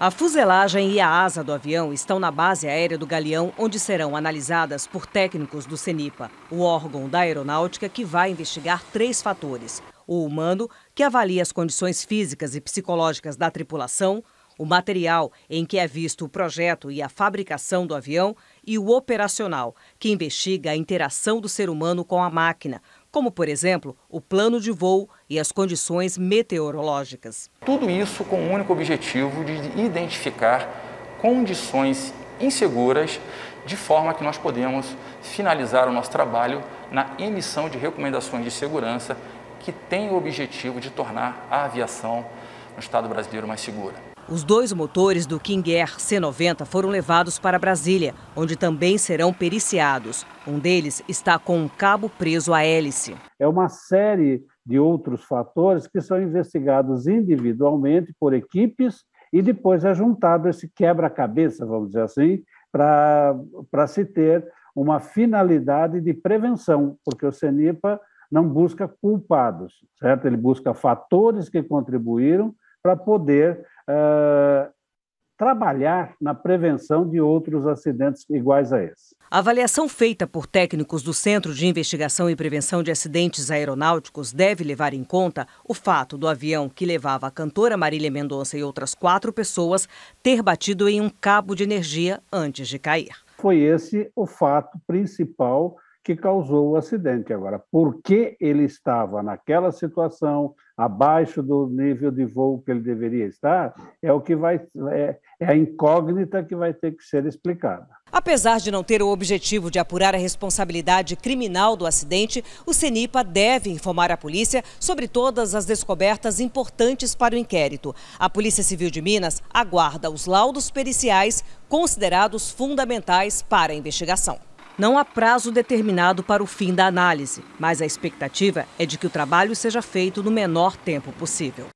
A fuselagem e a asa do avião estão na base aérea do Galeão, onde serão analisadas por técnicos do CENIPA, o órgão da aeronáutica que vai investigar três fatores: o humano, que avalia as condições físicas e psicológicas da tripulação, o material em que é visto o projeto e a fabricação do avião, e o operacional, que investiga a interação do ser humano com a máquina, como, por exemplo, o plano de voo e as condições meteorológicas. Tudo isso com o único objetivo de identificar condições inseguras, de forma que nós podemos finalizar o nosso trabalho na emissão de recomendações de segurança que tem o objetivo de tornar a aviação no Estado brasileiro mais segura. Os dois motores do King Air C90 foram levados para Brasília, onde também serão periciados. Um deles está com um cabo preso à hélice. É uma série de outros fatores que são investigados individualmente por equipes e depois é juntado esse quebra-cabeça, vamos dizer assim, para se ter uma finalidade de prevenção, porque o CENIPA não busca culpados, certo? Ele busca fatores que contribuíram para poder eh, trabalhar na prevenção de outros acidentes iguais a esse. A avaliação feita por técnicos do Centro de Investigação e Prevenção de Acidentes Aeronáuticos deve levar em conta o fato do avião que levava a cantora Marília Mendonça e outras quatro pessoas ter batido em um cabo de energia antes de cair. Foi esse o fato principal que causou o acidente. Agora, por que ele estava naquela situação, abaixo do nível de voo que ele deveria estar, é o que vai é, é a incógnita que vai ter que ser explicada. Apesar de não ter o objetivo de apurar a responsabilidade criminal do acidente, o CENIPA deve informar a polícia sobre todas as descobertas importantes para o inquérito. A Polícia Civil de Minas aguarda os laudos periciais considerados fundamentais para a investigação não há prazo determinado para o fim da análise, mas a expectativa é de que o trabalho seja feito no menor tempo possível.